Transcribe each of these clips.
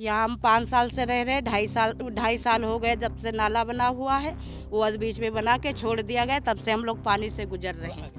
यहाँ हम पाँच साल से रह रहे हैं ढाई साल ढाई साल हो गए जब से नाला बना हुआ है वो बीच में बना के छोड़ दिया गया तब से हम लोग पानी से गुजर रहे हैं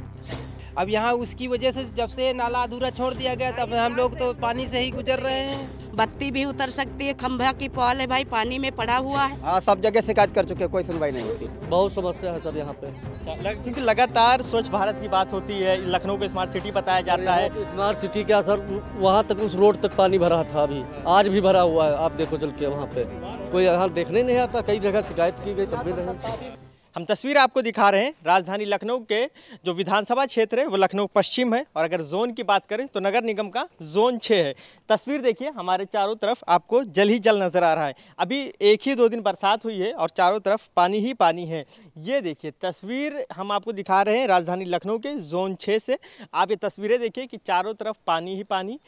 अब यहाँ उसकी वजह से जब से नाला अधूरा छोड़ दिया गया तब हम लोग तो पानी से ही गुजर रहे हैं बत्ती भी उतर सकती है खंभा की पॉल है भाई पानी में पड़ा हुआ है आ, हाँ, सब जगह शिकायत कर चुके हैं कोई सुनवाई नहीं होती बहुत समस्या है सर यहाँ पे अच्छा, क्योंकि लगातार स्वच्छ भारत की बात होती है लखनऊ को स्मार्ट सिटी बताया जाता है स्मार्ट सिटी क्या सर वहाँ तक उस रोड तक पानी भरा था अभी आज भी भरा हुआ है आप देखो चल के वहाँ पे कोई यहाँ देखने नहीं आता कई जगह शिकायत की गई तब भी नहीं हम तस्वीर आपको दिखा रहे हैं राजधानी लखनऊ के जो विधानसभा क्षेत्र है वो लखनऊ पश्चिम है और अगर जोन की बात करें तो नगर निगम का जोन छः है तस्वीर देखिए हमारे चारों तरफ आपको जल ही जल नज़र आ रहा है अभी एक ही दो दिन बरसात हुई है और चारों तरफ पानी ही पानी है ये देखिए तस्वीर हम आपको दिखा रहे हैं राजधानी लखनऊ के जोन छः से आप ये तस्वीरें देखिए कि चारों तरफ पानी ही पानी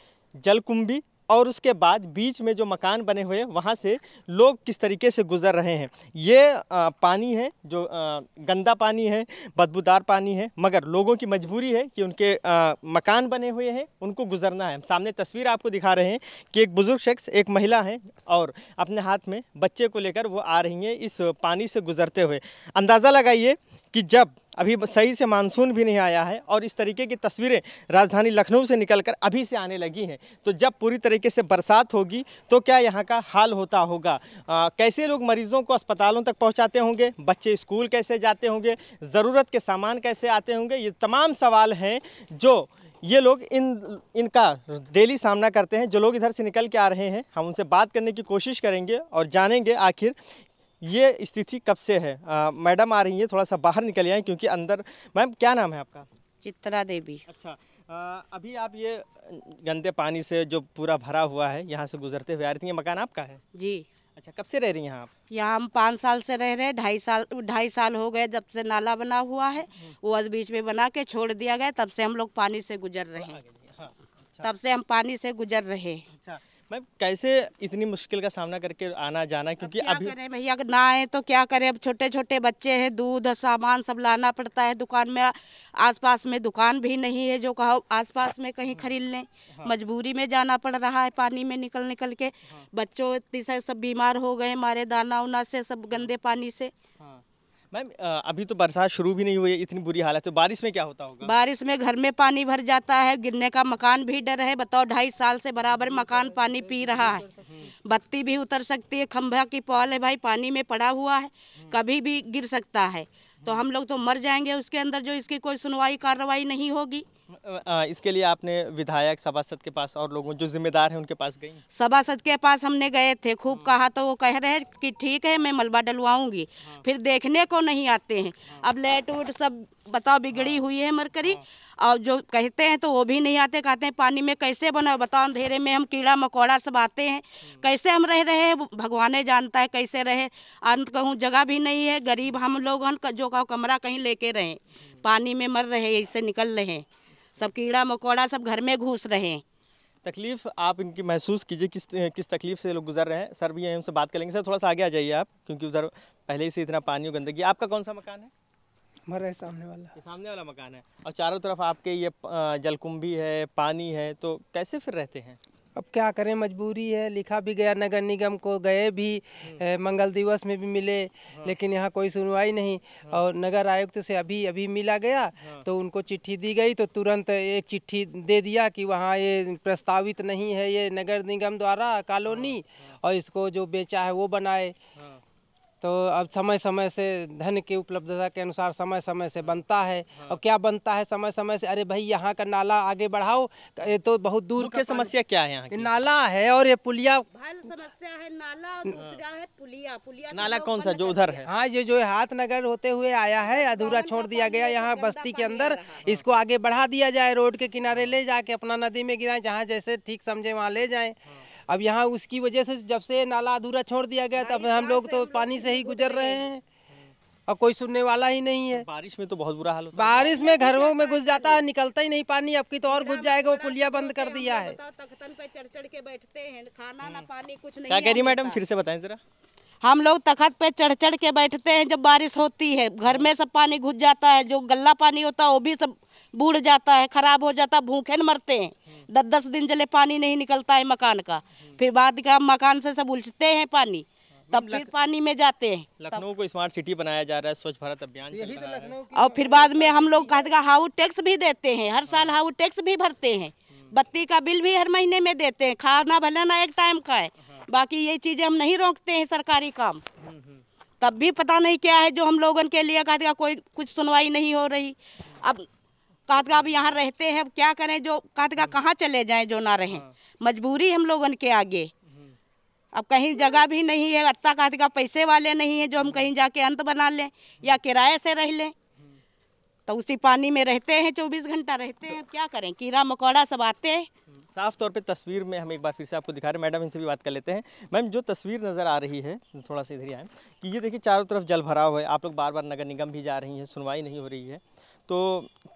जलकुंभी और उसके बाद बीच में जो मकान बने हुए हैं वहाँ से लोग किस तरीके से गुजर रहे हैं ये आ, पानी है जो आ, गंदा पानी है बदबूदार पानी है मगर लोगों की मजबूरी है कि उनके आ, मकान बने हुए हैं उनको गुजरना है सामने तस्वीर आपको दिखा रहे हैं कि एक बुज़ुर्ग शख्स एक महिला है और अपने हाथ में बच्चे को लेकर वो आ रही हैं इस पानी से गुजरते हुए अंदाज़ा लगाइए कि जब अभी सही से मानसून भी नहीं आया है और इस तरीके की तस्वीरें राजधानी लखनऊ से निकलकर अभी से आने लगी हैं तो जब पूरी तरीके से बरसात होगी तो क्या यहाँ का हाल होता होगा आ, कैसे लोग मरीजों को अस्पतालों तक पहुँचाते होंगे बच्चे स्कूल कैसे जाते होंगे ज़रूरत के सामान कैसे आते होंगे ये तमाम सवाल हैं जो ये लोग इन इनका डेली सामना करते हैं जो लोग इधर से निकल के आ रहे हैं हम उनसे बात करने की कोशिश करेंगे और जानेंगे आखिर ये स्थिति कब से है आ, मैडम आ रही है थोड़ा सा बाहर निकल आए क्योंकि अंदर मैम क्या नाम है आपका चित्रा देवी अच्छा आ, अभी आप ये गंदे पानी से जो पूरा भरा हुआ है यहाँ से गुजरते हुए आ रही थी मकान आपका है जी अच्छा कब से रह रही हैं आप यहाँ हम पाँच साल से रह रहे हैं ढाई साल ढाई साल हो गए जब से नाला बना हुआ है हम्म। वो आज बीच में बना के छोड़ दिया गया तब से हम लोग पानी से गुजर रहे हैं हाँ, अच्छा। तब से हम पानी से गुजर रहे हैं अच्छा। मैम कैसे इतनी मुश्किल का सामना करके आना जाना क्योंकि अब अभी करें भैया अगर ना आए तो क्या करें अब छोटे छोटे बच्चे हैं दूध सामान सब लाना पड़ता है दुकान में आसपास में दुकान भी नहीं है जो कहो आसपास में कहीं खरीद लें हाँ। मजबूरी में जाना पड़ रहा है पानी में निकल निकल के हाँ। बच्चों इतनी सब बीमार हो गए मारे दाना उना से सब गंदे पानी से मैम अभी तो बरसात शुरू भी नहीं हुई है इतनी बुरी हालत है तो बारिश में क्या होता होगा बारिश में घर में पानी भर जाता है गिरने का मकान भी डर है बताओ ढाई साल से बराबर मकान पानी पी रहा है बत्ती भी उतर सकती है खंभा की पॉल है भाई पानी में पड़ा हुआ है कभी भी गिर सकता है तो हम लोग तो मर जाएंगे उसके अंदर जो इसकी कोई सुनवाई कार्रवाई नहीं होगी इसके लिए आपने विधायक सभासद के पास और लोगों जो जिम्मेदार हैं उनके पास गई सभासद के पास हमने गए थे खूब हाँ। कहा तो वो कह रहे हैं कि ठीक है मैं मलबा डलवाऊंगी हाँ। फिर देखने को नहीं आते हैं हाँ। अब लाइट उट सब बताओ बिगड़ी हुई है मरकरी और जो कहते हैं तो वो भी नहीं आते कहते हैं पानी में कैसे बना बताओ अंधेरे में हम कीड़ा मकोड़ा सब आते हैं कैसे हम रह रहे हैं भगवान जानता है कैसे रहे अंत कहूँ जगह भी नहीं है गरीब हम लोग हम जो का कमरा कहीं लेके रहें पानी में मर रहे इससे निकल रहे हैं सब कीड़ा मकोड़ा सब घर में घुस रहे हैं तकलीफ आप इनकी महसूस कीजिए किस किस तकलीफ से लोग गुजर रहे हैं सर भी हैं उनसे बात करेंगे सर थोड़ा सा आगे आ जाइए आप क्योंकि उधर पहले ही से इतना पानी और गंदगी आपका कौन सा मकान है हमारा है सामने वाला सामने वाला मकान है और चारों तरफ आपके ये जलकुंभी है पानी है तो कैसे फिर रहते हैं अब क्या करें मजबूरी है लिखा भी गया नगर निगम को गए भी हम्म। मंगल दिवस में भी मिले हाँ। लेकिन यहाँ कोई सुनवाई नहीं हाँ। और नगर आयुक्त से अभी अभी मिला गया हाँ। तो उनको चिट्ठी दी गई तो तुरंत एक चिट्ठी दे दिया कि वहाँ ये प्रस्तावित नहीं है ये नगर निगम द्वारा हाँ, कॉलोनी हाँ। और इसको जो बेचा है वो बनाए हाँ। तो अब समय समय से धन की उपलब्धता के अनुसार समय समय से बनता है हाँ। और क्या बनता है समय समय से अरे भाई यहाँ का नाला आगे बढ़ाओ ये तो बहुत दूर की समस्या क्या है यहाँ नाला है और ये पुलिया समस्या है नाला दूसरा है पुलिया पुलिया नाला कौन सा जो उधर है हाँ ये जो हाथ नगर होते हुए आया है हाँ, अधूरा छोड़ दिया गया यहाँ बस्ती के अंदर हाँ। इसको आगे बढ़ा दिया जाए रोड के किनारे ले जाके अपना नदी में गिराए जहाँ जैसे ठीक समझे वहाँ ले जाए हाँ। अब यहाँ उसकी वजह से जब से नाला अधूरा छोड़ दिया गया तब तो हम लोग तो पानी से ही गुजर रहे हैं और कोई सुनने वाला ही नहीं है बारिश में तो बहुत बुरा हाल होता बारिश में घरों में तो घुस जाता है निकलता ही नहीं पानी अब की तो और घुस जाएगा वो पुलिया तो बंद कर दिया है तख्तन पे चढ़ चढ़ के बैठते हैं खाना ना हाँ। पानी कुछ नहीं क्या कह रही मैडम फिर से बताएं जरा हम लोग तखत पे चढ़ चढ़ के बैठते हैं जब बारिश होती है घर हाँ। में सब पानी घुस जाता है जो गल्ला पानी होता है वो भी सब बूढ़ जाता है खराब हो जाता है भूखे मरते हैं हम्म। दस दस दिन जले पानी नहीं निकलता है मकान का हम्म। फिर बाद का मकान से सब उलझते हैं पानी हाँ। मतलब तब फिर पानी में जाते हैं लखनऊ को स्मार्ट सिटी बनाया जा रहा है स्वच्छ भारत अभियान यही तो लखनऊ और फिर बाद में हम लोग कहते हाउ टैक्स भी देते हैं हर साल हाँ। हाउ टैक्स भी भरते हैं हम्म। बत्ती का बिल भी हर महीने में देते हैं खाना भले ना एक टाइम खाए हाँ। बाकी ये चीज़ें हम नहीं रोकते हैं सरकारी काम तब भी पता नहीं क्या है जो हम लोगों के लिए कहते कोई कुछ सुनवाई नहीं हो रही अब कातगा अब यहाँ रहते हैं अब क्या करें जो कातगा कहाँ चले जाएं जो ना रहें हाँ। मजबूरी हम लोग के आगे हम्म। अब कहीं जगह भी नहीं है अत्ता कातगा पैसे वाले नहीं है जो हम कहीं जाके अंत बना लें या किराए से रह लें हम्म। तो उसी पानी में रहते हैं चौबीस घंटा रहते हैं क्या करें कीड़ा मकोड़ा सब आते हैं हम्म। साफ तौर पे तस्वीर में हम एक बार फिर से आपको दिखा रहे हैं मैडम इनसे भी बात कर लेते हैं मैम जो तस्वीर नज़र आ रही है थोड़ा सा इधर ही आए कि ये देखिए चारों तरफ जल भराव है आप लोग बार बार नगर निगम भी जा रही हैं सुनवाई नहीं हो रही है तो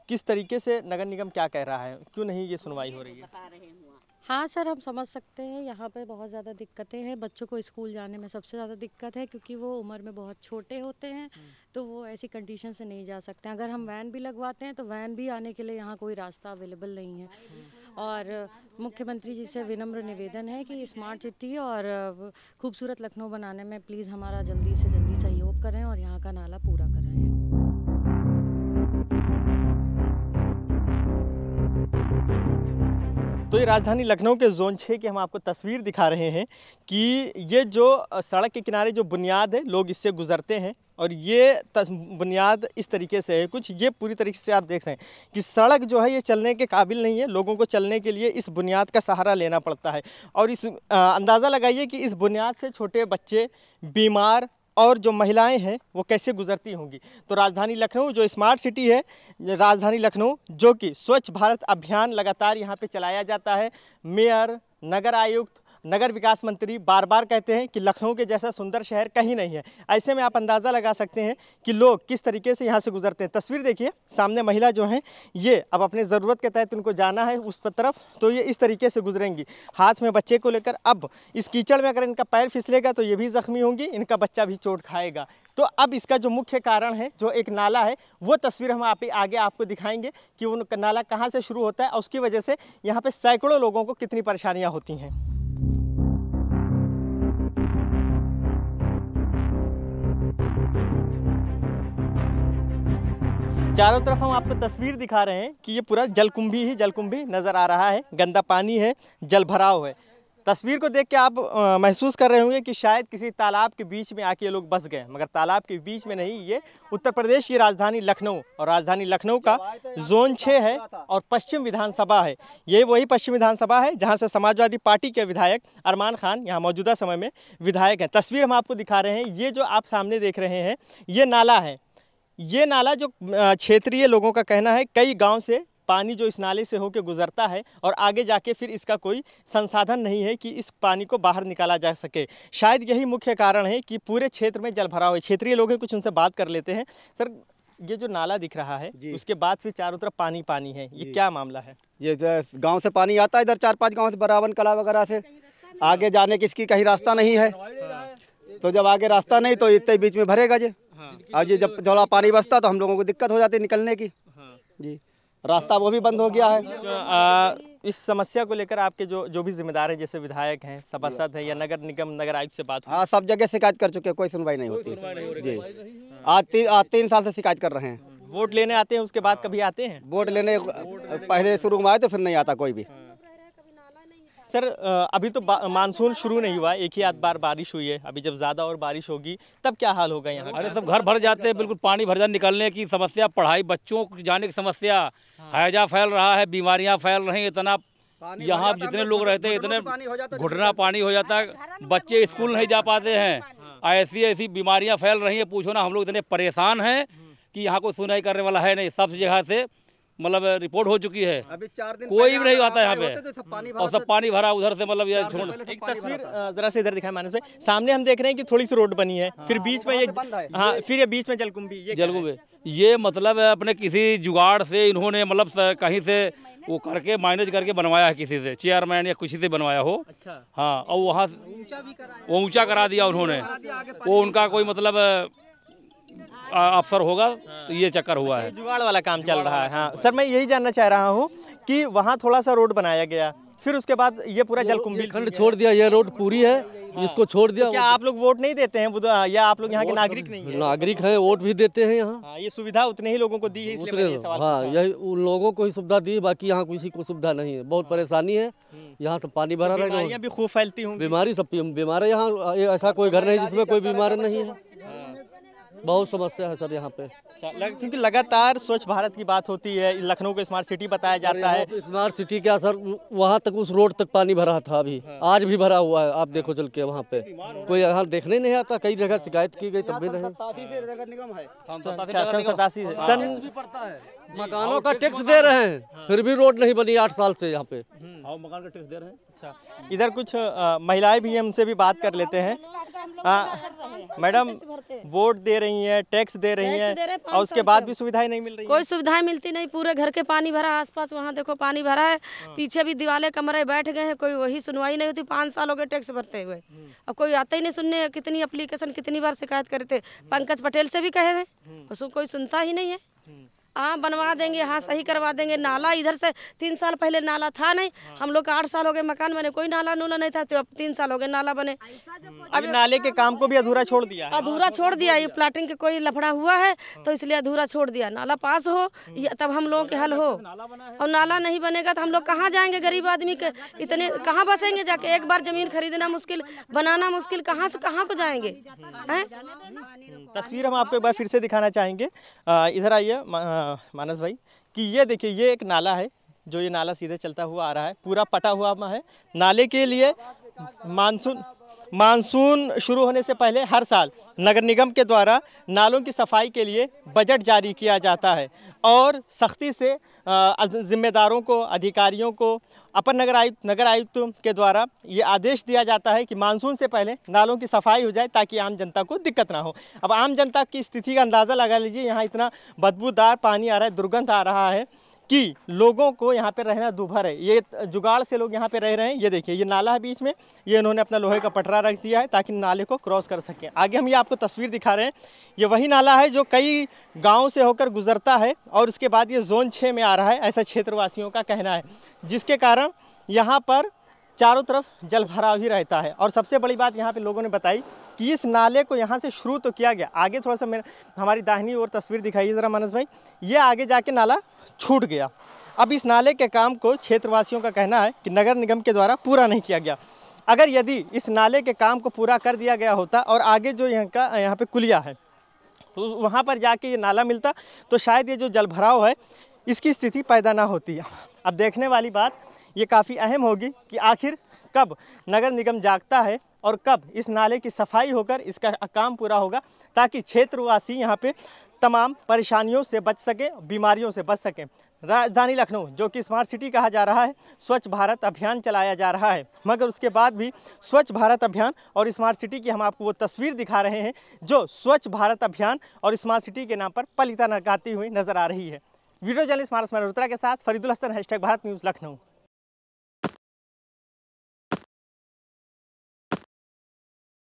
किस तरीके से नगर निगम क्या कह रहा है क्यों नहीं ये सुनवाई हो रही है हाँ सर हम समझ सकते हैं यहाँ पे बहुत ज़्यादा दिक्कतें हैं बच्चों को स्कूल जाने में सबसे ज़्यादा दिक्कत है क्योंकि वो उम्र में बहुत छोटे होते हैं हम्म। तो वो ऐसी कंडीशन से नहीं जा सकते अगर हम वैन भी लगवाते हैं तो वैन भी आने के लिए यहाँ कोई रास्ता अवेलेबल नहीं है और मुख्यमंत्री जी से विनम्र निवेदन है कि स्मार्ट सिटी और खूबसूरत लखनऊ बनाने में प्लीज़ हमारा जल्दी से जल्दी सहयोग करें और यहाँ का नाला पूरा करें तो ये राजधानी लखनऊ के जोन छः की हम आपको तस्वीर दिखा रहे हैं कि ये जो सड़क के किनारे जो बुनियाद है लोग इससे गुजरते हैं और ये बुनियाद इस तरीके से है कुछ ये पूरी तरीके से आप देख सकें कि सड़क जो है ये चलने के काबिल नहीं है लोगों को चलने के लिए इस बुनियाद का सहारा लेना पड़ता है और इस अंदाज़ा लगाइए कि इस बुनियाद से छोटे बच्चे बीमार और जो महिलाएं हैं वो कैसे गुजरती होंगी तो राजधानी लखनऊ जो स्मार्ट सिटी है राजधानी लखनऊ जो कि स्वच्छ भारत अभियान लगातार यहाँ पे चलाया जाता है मेयर नगर आयुक्त नगर विकास मंत्री बार बार कहते हैं कि लखनऊ के जैसा सुंदर शहर कहीं नहीं है ऐसे में आप अंदाज़ा लगा सकते हैं कि लोग किस तरीके से यहाँ से गुजरते हैं तस्वीर देखिए सामने महिला जो हैं ये अब अपने ज़रूरत के तहत उनको जाना है उस तरफ तो ये इस तरीके से गुजरेंगी हाथ में बच्चे को लेकर अब इस कीचड़ में अगर इनका पैर फिसलेगा तो ये भी ज़ख्मी होंगी इनका बच्चा भी चोट खाएगा तो अब इसका जो मुख्य कारण है जो एक नाला है वो तस्वीर हम आप आगे आपको दिखाएंगे कि उन नाला कहाँ से शुरू होता है और उसकी वजह से यहाँ पे सैकड़ों लोगों को कितनी परेशानियाँ होती हैं चारों तरफ हम आपको तस्वीर दिखा रहे हैं कि ये पूरा जलकुंभी ही जलकुंभी नज़र आ रहा है गंदा पानी है जल भराव है तस्वीर को देख के आप महसूस कर रहे होंगे कि शायद किसी तालाब के बीच में आके ये लोग बस गए मगर तालाब के बीच में नहीं ये उत्तर प्रदेश की राजधानी लखनऊ और राजधानी लखनऊ का जोन छः है और पश्चिम विधानसभा है ये वही पश्चिम विधानसभा है जहाँ से समाजवादी पार्टी के विधायक अरमान खान यहाँ मौजूदा समय में विधायक हैं तस्वीर हम आपको दिखा रहे हैं ये जो आप सामने देख रहे हैं ये नाला है ये नाला जो क्षेत्रीय लोगों का कहना है कई गाँव से पानी जो इस नाले से होकर गुजरता है और आगे जाके फिर इसका कोई संसाधन नहीं है कि इस पानी को बाहर निकाला जा सके शायद यही मुख्य कारण है कि पूरे क्षेत्र में जल जलभराव है क्षेत्रीय लोग हैं कुछ उनसे बात कर लेते हैं सर ये जो नाला दिख रहा है उसके बाद फिर चारों तरफ पानी पानी है ये क्या मामला है ये गाँव से पानी आता है इधर चार पाँच गाँव से बरावन कला वगैरह से आगे जाने की इसकी कहीं रास्ता नहीं है तो जब आगे रास्ता नहीं तो इतने बीच में भरेगा जी अब ये जब थोड़ा पानी बरसता तो हम लोगों को दिक्कत हो जाती है निकलने की हाँ। जी रास्ता वो भी बंद हो गया है आ, इस समस्या को लेकर आपके जो जो भी जिम्मेदार हैं जैसे विधायक हैं सभासद हैं या नगर निगम नगर आयुक्त से बात हाँ सब जगह शिकायत कर चुके हैं कोई सुनवाई नहीं होती जी आज तीन आज तीन साल से शिकायत कर रहे हैं वोट लेने आते हैं उसके बाद कभी आते हैं वोट लेने पहले शुरू में आए तो फिर नहीं आता कोई भी हाँ। सर अभी तो मानसून शुरू नहीं हुआ एक ही आध बार बारिश हुई है अभी जब ज़्यादा और बारिश होगी तब क्या हाल होगा यहाँ अरे सब घर भर जाते हैं बिल्कुल पानी भर जाते निकलने की समस्या पढ़ाई बच्चों जाने की समस्या हाँ। हैजा फैल रहा है बीमारियाँ फैल रही हैं इतना यहाँ जितने लोग मतलब रहते हैं इतने घुटना पानी हो जाता है बच्चे स्कूल नहीं जा पाते हैं ऐसी ऐसी बीमारियाँ फैल रही हैं पूछो ना हम लोग इतने परेशान हैं हम्म। कि यहाँ कोई सुनाई करने वाला है नहीं सब जगह से मतलब रिपोर्ट हो चुकी है अभी चार दिन कोई भी नहीं आता यहाँ पे तो और सब पानी भरा उधर से मतलब ये छोड़ एक तस्वीर जरा से इधर दिखाए मानस भाई सामने हम देख रहे हैं कि थोड़ी सी रोड बनी है हाँ, फिर बीच में ये हाँ फिर ये बीच में जलकुंभी ये जलकुंभी ये मतलब अपने किसी जुगाड़ से इन्होंने मतलब कहीं से वो करके मैनेज करके बनवाया है किसी से चेयरमैन या किसी से बनवाया हो अच्छा हाँ और वहाँ वो ऊंचा करा दिया उन्होंने वो उनका कोई मतलब अफसर होगा तो ये चक्कर हुआ है जुगाड़ वाला काम चल रहा है हाँ सर मैं यही जानना चाह रहा हूँ कि वहाँ थोड़ा सा रोड बनाया गया फिर उसके बाद ये पूरा जलकुंभी खंड छोड़ दिया ये रोड पूरी है इसको छोड़ दिया क्या आप लोग वोट नहीं देते हैं या आप लोग यहाँ के नागरिक नहीं है नागरिक है वोट भी देते हैं यहाँ हाँ, ये सुविधा उतने ही लोगों को दी है उतने हाँ यही उन लोगों को ही सुविधा दी बाकी यहाँ किसी को सुविधा नहीं है बहुत हाँ। परेशानी है हम्म। यहाँ सब पानी भरा रहेगा खूब फैलती हूँ बीमारी सब बीमार है यहाँ ऐसा कोई घर नहीं जिसमें कोई बीमार नहीं है बहुत समस्या है सर यहाँ पे अच्छा, लग, क्योंकि लगातार स्वच्छ भारत की बात होती है लखनऊ को स्मार्ट सिटी बताया जाता है स्मार्ट सिटी क्या सर वहाँ तक उस रोड तक पानी भरा था अभी हाँ। आज भी भरा हुआ है आप देखो चल के वहाँ पे कोई यहाँ देखने नहीं आता कई जगह शिकायत की गई तब भी नहीं हाँ, अच्छा, हाँ। मकानों का टैक्स दे रहे हैं फिर भी रोड नहीं बनी आठ साल से यहाँ पे मकान का टैक्स दे रहे हैं अच्छा इधर कुछ महिलाएं भी हमसे भी बात कर लेते हैं मैडम वोट दे रही है टैक्स दे रही है और उसके बाद भी सुविधाएं नहीं मिल रही कोई सुविधाएं मिलती नहीं पूरे घर के पानी भरा आसपास वहाँ देखो पानी भरा है हाँ। पीछे भी दिवाले कमरे बैठ गए हैं कोई वही सुनवाई नहीं होती पाँच साल हो गए टैक्स भरते हुए हम्म। अब कोई आता ही नहीं सुनने कितनी अप्लीकेशन कितनी बार शिकायत करते पंकज पटेल से भी कहे थे हम्म। उसको कोई सुनता ही नहीं है हम्म। हाँ बनवा देंगे हाँ सही करवा देंगे नाला इधर से तीन साल पहले नाला था नहीं हाँ। हम लोग का आठ साल हो गए मकान बने कोई नाला नूला नहीं था तो अब तीन साल हो गए नाला बने अब नाले के काम को भी अधूरा छोड़ दिया अधूरा छोड़ दिया ये प्लाटिंग के कोई लफड़ा हुआ है तो इसलिए अधूरा छोड़ दिया नाला पास हो तब हम लोगों के हल हो और नाला नहीं बनेगा तो हम लोग कहाँ जाएंगे गरीब आदमी के इतने कहाँ बसेंगे जाके एक बार जमीन खरीदना मुश्किल बनाना मुश्किल कहाँ से कहाँ को जाएंगे हम्म, तस्वीर हम आपको एक बार फिर से दिखाना चाहेंगे इधर आइए मानस भाई कि ये देखिए ये एक नाला है जो ये नाला सीधे चलता हुआ आ रहा है पूरा पटा हुआ है नाले के लिए मानसून मानसून शुरू होने से पहले हर साल नगर निगम के द्वारा नालों की सफाई के लिए बजट जारी किया जाता है और सख्ती से जिम्मेदारों को अधिकारियों को अपर नगर आयुक्त नगर आयुक्त के द्वारा ये आदेश दिया जाता है कि मानसून से पहले नालों की सफाई हो जाए ताकि आम जनता को दिक्कत ना हो अब आम जनता की स्थिति का अंदाज़ा लगा लीजिए यहाँ इतना बदबूदार पानी आ रहा है दुर्गंध आ रहा है कि लोगों को यहाँ पे रहना दुभर है ये जुगाड़ से लोग यहाँ पे रह रहे हैं ये देखिए ये नाला है बीच में ये इन्होंने अपना लोहे का पटरा रख दिया है ताकि नाले को क्रॉस कर सकें आगे हम ये आपको तस्वीर दिखा रहे हैं ये वही नाला है जो कई गाँव से होकर गुजरता है और उसके बाद ये जोन छः में आ रहा है ऐसा क्षेत्रवासियों का कहना है जिसके कारण यहाँ पर चारों तरफ जल भराव ही रहता है और सबसे बड़ी बात यहाँ पर लोगों ने बताई कि इस नाले को यहाँ से शुरू तो किया गया आगे थोड़ा सा मेरा हमारी दाहिनी और तस्वीर दिखाइए ज़रा मानस भाई ये आगे जाके नाला छूट गया अब इस नाले के काम को क्षेत्रवासियों का कहना है कि नगर निगम के द्वारा पूरा नहीं किया गया अगर यदि इस नाले के काम को पूरा कर दिया गया होता और आगे जो यहाँ का यहाँ पे कुलिया है तो वहाँ पर जाके ये नाला मिलता तो शायद ये जो जल भराव है इसकी स्थिति पैदा ना होती अब देखने वाली बात ये काफ़ी अहम होगी कि आखिर कब नगर निगम जागता है और कब इस नाले की सफाई होकर इसका काम पूरा होगा ताकि क्षेत्रवासी यहाँ पे तमाम परेशानियों से बच सकें बीमारियों से बच सकें राजधानी लखनऊ जो कि स्मार्ट सिटी कहा जा रहा है स्वच्छ भारत अभियान चलाया जा रहा है मगर उसके बाद भी स्वच्छ भारत अभियान और स्मार्ट सिटी की हम आपको वो तस्वीर दिखा रहे हैं जो स्वच्छ भारत अभियान और स्मार्ट सिटी के नाम पर पलिता नगाती हुई नजर आ रही है वीडियो जर्नलिस्ट मारस मल्होत्रा के साथ फरीदुल हसन हैशटैग भारत न्यूज़ लखनऊ